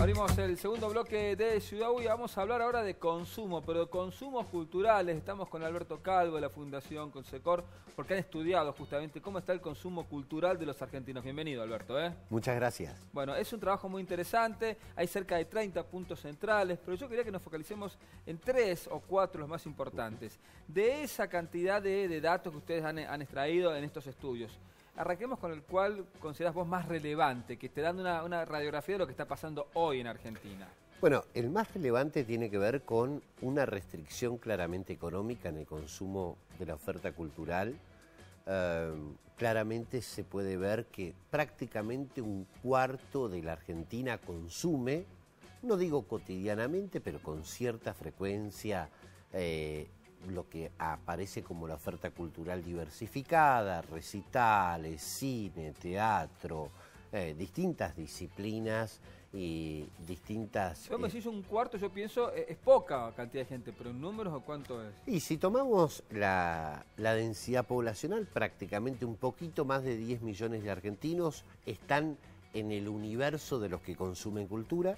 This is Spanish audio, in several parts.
Abrimos el segundo bloque de Ciudad Uy, Vamos a hablar ahora de consumo, pero de consumos culturales. Estamos con Alberto Calvo de la Fundación Consecor, porque han estudiado justamente cómo está el consumo cultural de los argentinos. Bienvenido, Alberto. ¿eh? Muchas gracias. Bueno, es un trabajo muy interesante. Hay cerca de 30 puntos centrales, pero yo quería que nos focalicemos en tres o cuatro los más importantes. De esa cantidad de, datos que ustedes han extraído en estos estudios, Arranquemos con el cual considerás vos más relevante, que esté dando una, radiografía de lo que está pasando hoy en Argentina. Bueno, el más relevante tiene que ver con una restricción claramente económica en el consumo de la oferta cultural. Em, claramente se puede ver que prácticamente un cuarto de la Argentina consume, no digo cotidianamente, pero con cierta frecuencia eh, lo que aparece como la oferta cultural diversificada, recitales, cine, teatro, eh, distintas disciplinas y distintas... Si es eh, un cuarto, yo pienso, eh, es poca cantidad de gente, pero en números o cuánto es. Y si tomamos la, la densidad poblacional, prácticamente un poquito más de 10 millones de argentinos están en el universo de los que consumen cultura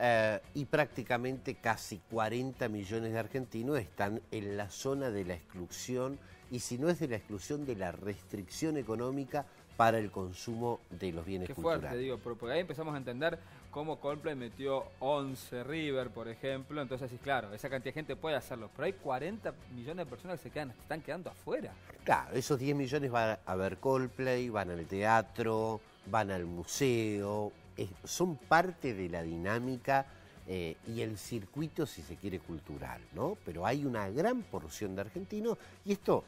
eh, y prácticamente casi 40 millones de argentinos están en la zona de la exclusión y si no es de la exclusión de la restricción económica para el consumo de los bienes Qué Fuerte, digo, porque ahí empezamos a entender cómo Coldplay metió 11 River, por ejemplo, entonces sí, claro, esa cantidad de gente puede hacerlo, pero hay 40 millones de personas que se quedan, están quedando afuera. Claro, esos 10 millones van a ver Coldplay, van al teatro, van al museo, son parte de la dinámica eh, y el circuito, si se quiere, cultural, ¿no? Pero hay una gran porción de argentinos y esto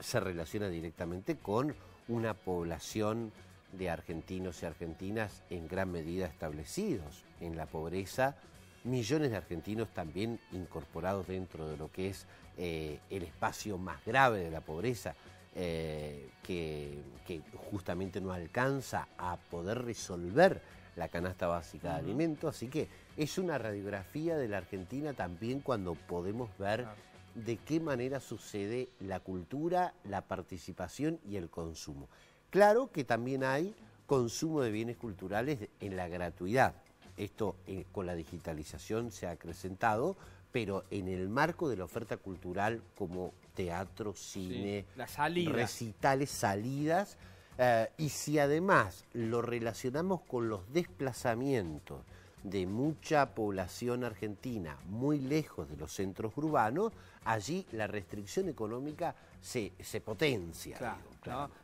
se relaciona directamente con una población de argentinos y argentinas en gran medida establecidos en la pobreza, millones de argentinos también incorporados dentro de lo que es eh, el espacio más grave de la pobreza, eh, que que justamente no alcanza a poder resolver la canasta básica de alimentos. Así que es una radiografía de la Argentina también cuando podemos ver de qué manera sucede la cultura, la participación y el consumo. Claro que también hay consumo de bienes culturales en la gratuidad. Esto eh, con la digitalización se ha acrecentado, pero en el marco de la oferta cultural como teatro, cine, recitales, salidas, eh, y si además lo relacionamos con los desplazamientos de mucha población argentina muy lejos de los centros urbanos, allí la restricción económica se, se potencia.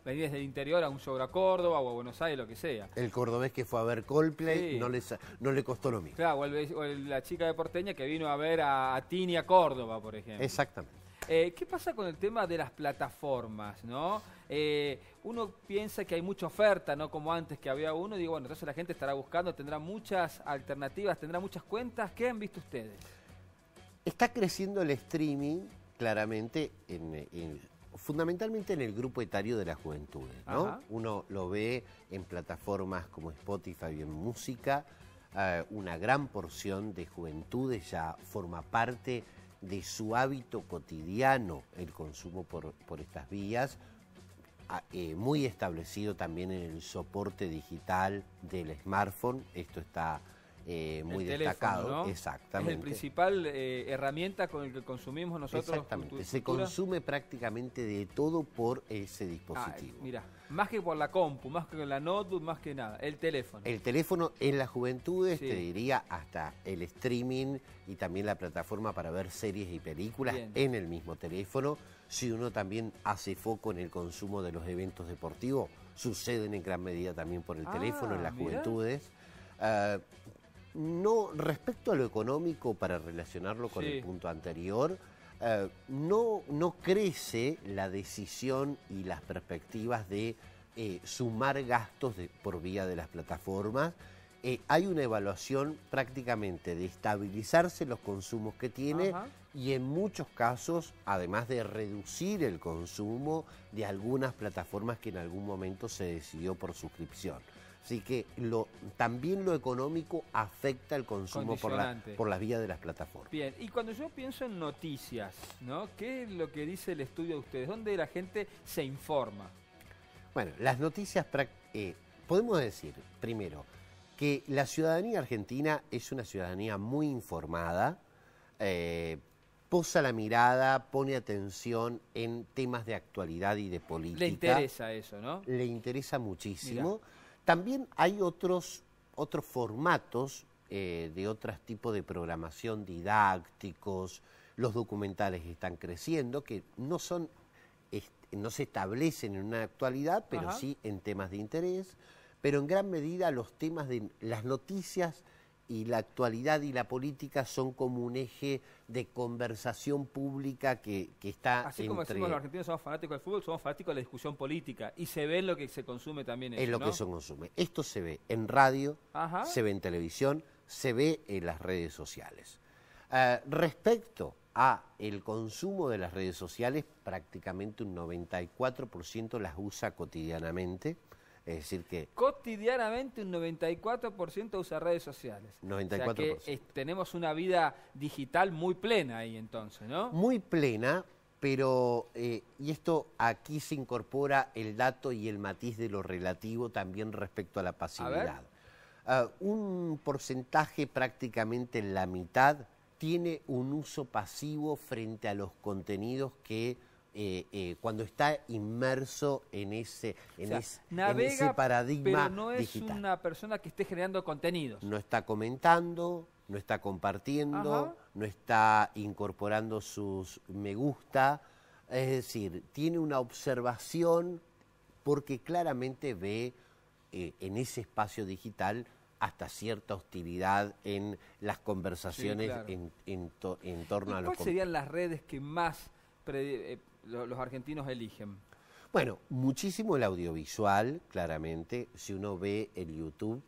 Venir desde el interior a un show a Córdoba o a Buenos Aires, lo que sea. El cordobés que fue a ver Coldplay no, no le costó lo mismo. Claro, o, la chica de Porteña que vino a ver a, Tini a Córdoba, por ejemplo. Exactamente. Eh, ¿Qué pasa con el tema de las plataformas, no? Eh, uno piensa que hay mucha oferta, no como antes que había uno. Digo, bueno, entonces la gente estará buscando, tendrá muchas alternativas, tendrá muchas cuentas. ¿Qué han visto ustedes? Está creciendo el streaming claramente fundamentalmente en el grupo etario de la juventud. ¿no? Uno lo ve en plataformas como Spotify y en música. Eh, una gran porción de juventudes ya forma parte de su hábito cotidiano el consumo por, por estas vías, ah, eh, muy establecido también en el soporte digital del smartphone. Esto está eh, muy destacado. Exactamente. Es el principal eh, herramienta con el que consumimos nosotros. Exactamente. Se consume prácticamente de todo por ese dispositivo. mira, más que por la compu, más que la notebook, más que nada, el teléfono. El teléfono en las juventudes, te diría hasta el streaming y también la plataforma para ver series y películas en el mismo teléfono. Si uno también hace foco en el consumo de los eventos deportivos, suceden en gran medida también por el teléfono en ah, las juventudes. Ah, no, respecto a lo económico, para relacionarlo con el punto anterior, eh, no, crece la decisión y las perspectivas de eh, sumar gastos por vía de las plataformas. Eh, hay una evaluación prácticamente de estabilizarse los consumos que tiene y en muchos casos, además de reducir el consumo de algunas plataformas que en algún momento se decidió por suscripción. Así que también lo económico afecta el consumo por, las vías de las plataformas. Bien, y cuando yo pienso en noticias, ¿no? ¿Qué es lo que dice el estudio de ustedes? ¿Dónde la gente se informa? Bueno, las noticias, eh, podemos decir, primero, que la ciudadanía argentina es una ciudadanía muy informada, eh, posa la mirada, pone atención en temas de actualidad y de política. Le interesa eso, ¿no? Le interesa muchísimo. También hay otros, otros formatos eh, de otros tipos de programación didácticos, los documentales están creciendo, que no son no se establecen en una actualidad, pero sí en temas de interés, pero en gran medida los temas de las noticias y la actualidad y la política son como un eje de conversación pública que, que está Así como decimos los argentinos somos fanáticos del fútbol, somos fanáticos de la discusión política y se ve lo que se consume también. Eso, es lo que se consume. Esto se ve en radio, se ve en televisión, se ve en las redes sociales. Eh, respecto a el consumo de las redes sociales, prácticamente un 94% las usa cotidianamente. Es decir que... Cotidianamente un 94% usa redes sociales. 94%. que eh, tenemos una vida digital muy plena ahí entonces, ¿no? Muy plena, pero, eh, y esto aquí se incorpora el dato y el matiz de lo relativo también respecto a la pasividad. Ah, un porcentaje prácticamente en la mitad tiene un uso pasivo frente a los contenidos que eh, eh, cuando está inmerso en ese, en, paradigma pero no es una persona que esté generando contenidos. No está comentando, no está compartiendo, no está incorporando sus me gusta, es decir, tiene una observación porque claramente ve eh, en ese espacio digital hasta cierta hostilidad en las conversaciones en, torno a los... ¿Cuáles serían las redes que más los argentinos eligen? Bueno, muchísimo el audiovisual, claramente. Si uno ve eh, en YouTube,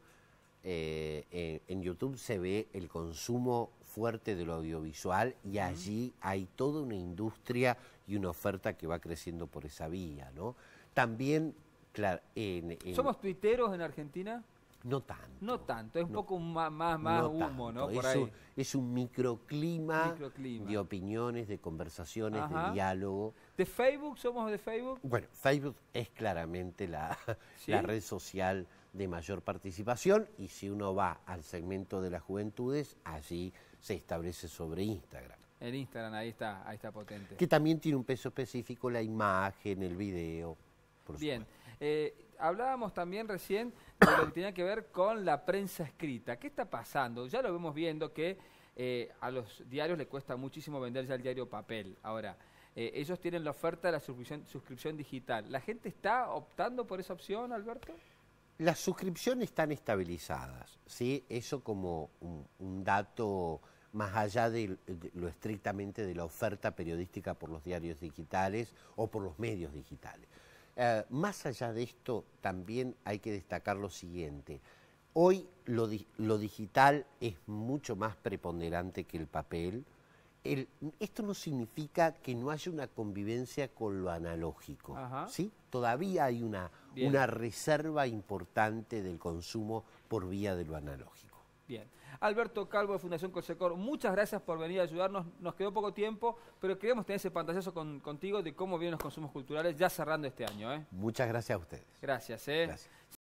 en YouTube se ve el consumo fuerte de lo audiovisual y allí hay toda una industria y una oferta que va creciendo por esa vía, ¿no? También, claro, ¿Somos tuiteros en Argentina? No tanto. No tanto, es un poco más, más, más humo, ¿no? Por es, ahí. Un, es, Un, microclima, de opiniones, de conversaciones, de diálogo. ¿De Facebook? ¿Somos de Facebook? Bueno, Facebook es claramente la, red social de mayor participación y si uno va al segmento de las juventudes, allí se establece sobre Instagram. En Instagram, ahí está, ahí está potente. Que también tiene un peso específico la imagen, el video. Bien hablábamos también recién de lo que tenía que ver con la prensa escrita. ¿Qué está pasando? Ya lo vemos viendo que eh, a los diarios le cuesta muchísimo vender ya el diario papel. Ahora, eh, ellos tienen la oferta de la suscripción, digital. ¿La gente está optando por esa opción, Alberto? Las suscripciones están estabilizadas, Eso como un, dato más allá de, lo estrictamente de la oferta periodística por los diarios digitales o por los medios digitales. Eh, más allá de esto, también hay que destacar lo siguiente. Hoy lo, digital es mucho más preponderante que el papel. esto no significa que no haya una convivencia con lo analógico. ¿sí? Todavía hay una, una reserva importante del consumo por vía de lo analógico. Bien. Alberto Calvo de Fundación Colsecor, muchas gracias por venir a ayudarnos. Nos quedó poco tiempo, pero queremos tener ese pantallazo contigo de cómo vienen los consumos culturales ya cerrando este año. ¿eh? Muchas gracias a ustedes. gracias. ¿eh?